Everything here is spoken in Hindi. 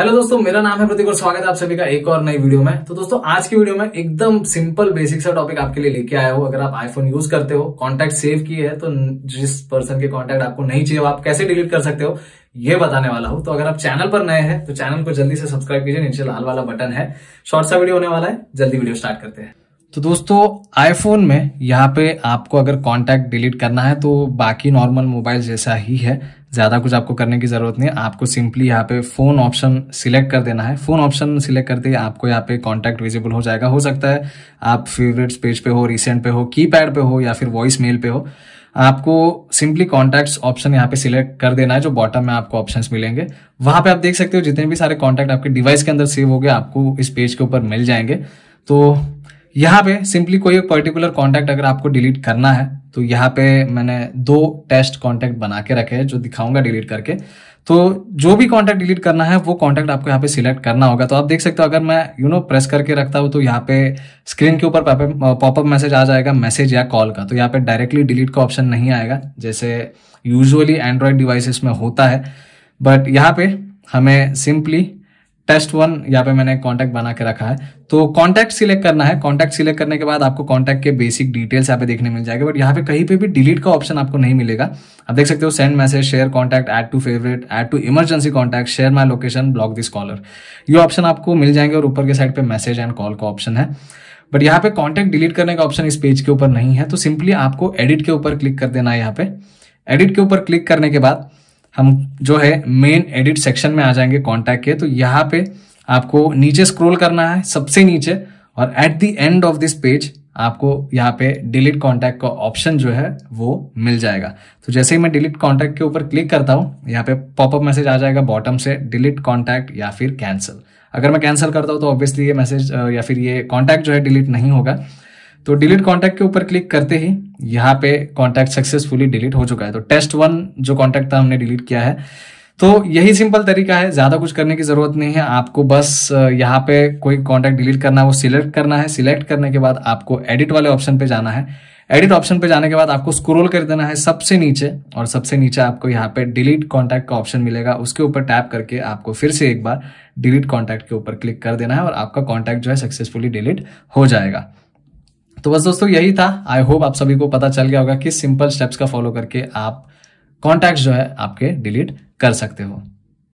हेलो दोस्तों मेरा नाम है प्रतीक और स्वागत है आप सभी का एक और नई वीडियो में तो दोस्तों आज की वीडियो में एकदम सिंपल बेसिक सा टॉपिक आपके लिए लेके आया हो अगर आप आईफोन यूज करते हो कांटेक्ट सेव किए हैं तो जिस पर्सन के कांटेक्ट आपको नहीं चाहिए आप कैसे डिलीट कर सकते हो ये बताने वाला हो तो अगर आप चैनल पर नए हैं तो चैनल को जल्दी से सब्सक्राइब कीजिए नीचे लाल वाला बटन है शॉर्ट सा वीडियो होने वाला है जल्दी वीडियो स्टार्ट करते हैं तो दोस्तों आईफोन में यहाँ पे आपको अगर कॉन्टैक्ट डिलीट करना है तो बाकी नॉर्मल मोबाइल जैसा ही है ज़्यादा कुछ आपको करने की ज़रूरत नहीं है आपको सिंपली यहाँ पे फ़ोन ऑप्शन सिलेक्ट कर देना है फ़ोन ऑप्शन सिलेक्ट करते ही आपको यहाँ पे कॉन्टैक्ट विजिबल हो जाएगा हो सकता है आप फेवरेट्स पेज पे हो रिसेंट पे हो कीपैड पे हो या फिर वॉइस मेल पे हो आपको सिंपली कॉन्टैक्ट्स ऑप्शन यहाँ पे सिलेक्ट कर देना है जो बॉटम में आपको ऑप्शंस मिलेंगे वहाँ पे आप देख सकते हो जितने भी सारे कॉन्टैक्ट आपके डिवाइस के अंदर सेव हो गए आपको इस पेज के ऊपर मिल जाएंगे तो यहाँ पे सिंपली कोई एक पर्टिकुलर कॉन्टैक्ट अगर आपको डिलीट करना है तो यहाँ पे मैंने दो टेस्ट कॉन्टैक्ट बना के रखे हैं जो दिखाऊंगा डिलीट करके तो जो भी कॉन्टैक्ट डिलीट करना है वो कॉन्टैक्ट आपको यहाँ पे सिलेक्ट करना होगा तो आप देख सकते हो अगर मैं you you know know, press करके रखता हूँ तो यहाँ पे स्क्रीन के ऊपर पॉपअप मैसेज आ जाएगा मैसेज या कॉल का तो यहाँ पे डायरेक्टली डिलीट का ऑप्शन नहीं आएगा जैसे यूजली एंड्रॉयड डिवाइसेस में होता है बट यहाँ पे हमें सिंपली टेस्ट वन यहाँ पे मैंने कॉन्टैक्ट बना के रखा है तो कॉन्टैक्ट सिलेक्ट करना है कॉन्टैक्ट सिलेक्ट करने के बाद आपको कॉन्टैक्ट के बेसिक डिटेल्स यहाँ पे देखने मिल जाएगा बट यहाँ पे कहीं पे भी डिलीट का ऑप्शन आपको नहीं मिलेगा आप देख सकते हो send message share contact add to favourite add to emergency contact share my location block this caller ये ऑप्शन आपको मिल जाएंगे और ऊपर के साइड पे मैसेज एंड कॉल का ऑप्शन है बट यहाँ पे कॉन्टैक्ट डिलीट करने का ऑप्शन इस पेज के ऊपर नहीं है तो सिंपली आपको एडिट के ऊपर क्लिक कर देना है यहाँ पे एडिट के ऊपर क्लिक करने के बाद हम जो है मेन एडिट सेक्शन में आ जाएंगे कॉन्टैक्ट के तो यहाँ पे आपको नीचे स्क्रोल करना है सबसे नीचे और at the end of this page आपको यहाँ पे डिलीट कॉन्टैक्ट का ऑप्शन जो है वो मिल जाएगा तो जैसे ही मैं डिलीट कॉन्टैक्ट के ऊपर क्लिक करता हूँ यहाँ पे पॉपअप मैसेज आ जाएगा बॉटम से डिलीट कॉन्टैक्ट या फिर कैंसिल अगर मैं कैंसिल करता हूँ तो ऑब्वियसली ये मैसेज या फिर ये कॉन्टैक्ट जो है डिलीट नहीं होगा तो डिलीट कॉन्टैक्ट के ऊपर क्लिक करते ही यहाँ पे कॉन्टैक्ट सक्सेसफुली डिलीट हो चुका है तो टेस्ट वन जो कॉन्टैक्ट था हमने डिलीट किया है तो यही सिंपल तरीका है ज़्यादा कुछ करने की ज़रूरत नहीं है आपको बस यहाँ पे कोई कॉन्टैक्ट डिलीट करना है वो सिलेक्ट करना है सिलेक्ट करने के बाद आपको एडिट वाले ऑप्शन पे जाना है एडिट ऑप्शन पे जाने के बाद आपको स्क्रोल कर देना है सबसे नीचे और सबसे नीचे आपको यहाँ पे डिलीट कॉन्टैक्ट का ऑप्शन मिलेगा उसके ऊपर टैप करके आपको फिर से एक बार डिलीट कॉन्टैक्ट के ऊपर क्लिक कर देना है और आपका कॉन्टैक्ट जो है सक्सेसफुली डिलीट हो जाएगा तो बस दोस्तों यही था आई होप आप सभी को पता चल गया होगा कि सिंपल स्टेप्स का फॉलो करके आप कॉन्टैक्ट जो है आपके डिलीट कर सकते हो